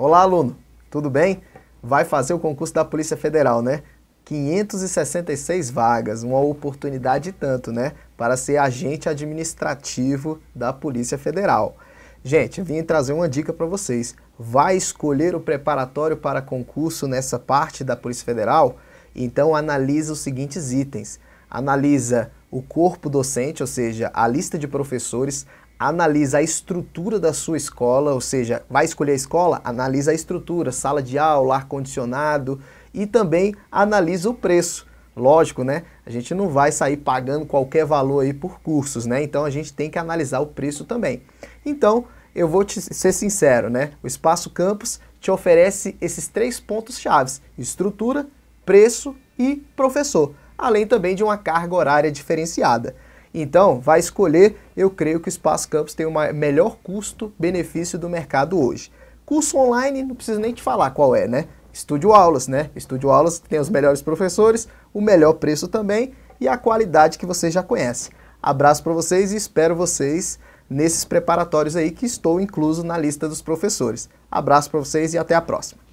Olá, aluno, tudo bem? Vai fazer o concurso da Polícia Federal, né? 566 vagas, uma oportunidade tanto, né? Para ser agente administrativo da Polícia Federal. Gente, vim trazer uma dica para vocês. Vai escolher o preparatório para concurso nessa parte da Polícia Federal? Então analisa os seguintes itens. Analisa o corpo docente, ou seja, a lista de professores, analisa a estrutura da sua escola, ou seja, vai escolher a escola, analisa a estrutura, sala de aula, ar condicionado e também analisa o preço. Lógico, né? A gente não vai sair pagando qualquer valor aí por cursos, né? Então a gente tem que analisar o preço também. Então, eu vou te ser sincero, né? O Espaço Campus te oferece esses três pontos chaves: estrutura, preço e professor, além também de uma carga horária diferenciada. Então, vai escolher, eu creio que o Espaço Campus tem o melhor custo-benefício do mercado hoje. Curso online, não preciso nem te falar qual é, né? Estúdio Aulas, né? Estúdio Aulas tem os melhores professores, o melhor preço também e a qualidade que você já conhece. Abraço para vocês e espero vocês nesses preparatórios aí que estou incluso na lista dos professores. Abraço para vocês e até a próxima.